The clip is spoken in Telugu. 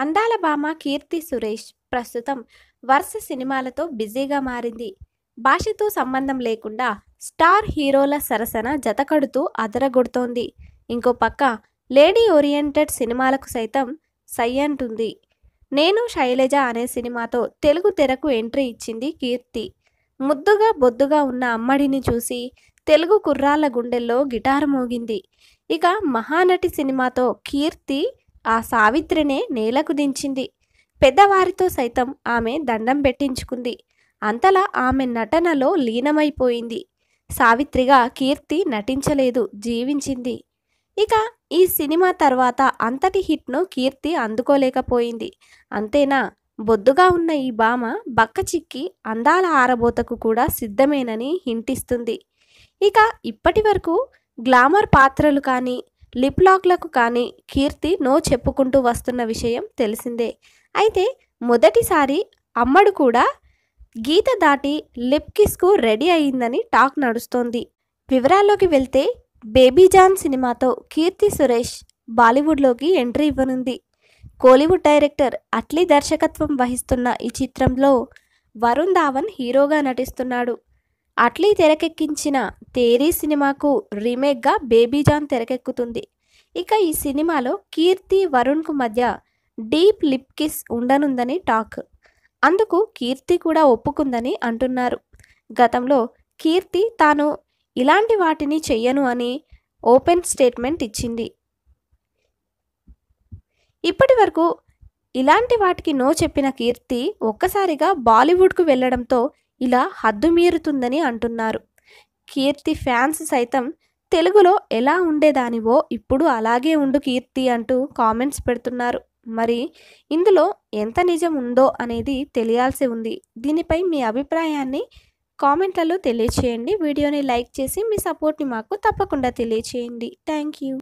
అందాల భామ కీర్తి సురేష్ ప్రస్తుతం వరుస సినిమాలతో బిజీగా మారింది భాషతో సంబంధం లేకుండా స్టార్ హీరోల సరసన జతకడుతూ అదరగొడుతోంది ఇంకో పక్క లేడీ ఓరియంటెడ్ సినిమాలకు సైతం సై అంటుంది నేను శైలజ అనే సినిమాతో తెలుగు తెరకు ఎంట్రీ ఇచ్చింది కీర్తి ముద్దుగా బొద్దుగా ఉన్న అమ్మడిని చూసి తెలుగు కుర్రాళ్ళ గుండెల్లో గిటార్ మోగింది ఇక మహానటి సినిమాతో కీర్తి ఆ సావిత్రినే నేలకు దించింది పెద్దవారితో సైతం ఆమె దండం పెట్టించుకుంది అంతలా ఆమె నటనలో లీనమైపోయింది సావిత్రిగా కీర్తి నటించలేదు జీవించింది ఇక ఈ సినిమా తర్వాత అంతటి హిట్ను కీర్తి అందుకోలేకపోయింది అంతేనా బొద్దుగా ఉన్న ఈ భామ బక్క చిక్కి అందాల ఆరబోతకు కూడా సిద్ధమేనని హింటిస్తుంది ఇక ఇప్పటి వరకు గ్లామర్ పాత్రలు కానీ లిప్ లాక్లకు కానీ కీర్తి నో చెప్పుకుంటూ వస్తున్న విషయం తెలిసిందే అయితే మొదటిసారి అమ్మడు కూడా గీత దాటి లిప్ కిస్కు రెడీ అయిందని టాక్ నడుస్తోంది వివరాల్లోకి వెళ్తే బేబీజాన్ సినిమాతో కీర్తి సురేష్ బాలీవుడ్లోకి ఎంట్రీ ఇవ్వనుంది కోలీవుడ్ డైరెక్టర్ అట్లీ దర్శకత్వం వహిస్తున్న ఈ చిత్రంలో వరుణ్ ధావన్ హీరోగా నటిస్తున్నాడు అట్లీ తెరకెక్కించిన తేరీ సినిమాకు రీమేక్గా బేబీజాన్ తెరకెక్కుతుంది ఇక ఈ సినిమాలో కీర్తి వరుణ్కు మధ్య డీప్ లిప్ కిస్ ఉండనుందని టాక్ అందుకు కీర్తి కూడా ఒప్పుకుందని అంటున్నారు గతంలో కీర్తి తాను ఇలాంటి వాటిని చెయ్యను అని ఓపెన్ స్టేట్మెంట్ ఇచ్చింది ఇప్పటి వరకు ఇలాంటి వాటికి నో చెప్పిన కీర్తి ఒక్కసారిగా బాలీవుడ్కు వెళ్లడంతో ఇలా హద్దుమీరుతుందని అంటున్నారు కీర్తి ఫ్యాన్స్ సైతం తెలుగులో ఎలా ఉండేదానివో ఇప్పుడు అలాగే ఉండు కీర్తి అంటూ కామెంట్స్ పెడుతున్నారు మరి ఇందులో ఎంత నిజం ఉందో అనేది తెలియాల్సి ఉంది దీనిపై మీ అభిప్రాయాన్ని కామెంట్లలో తెలియచేయండి వీడియోని లైక్ చేసి మీ సపోర్ట్ని మాకు తప్పకుండా తెలియచేయండి థ్యాంక్ యూ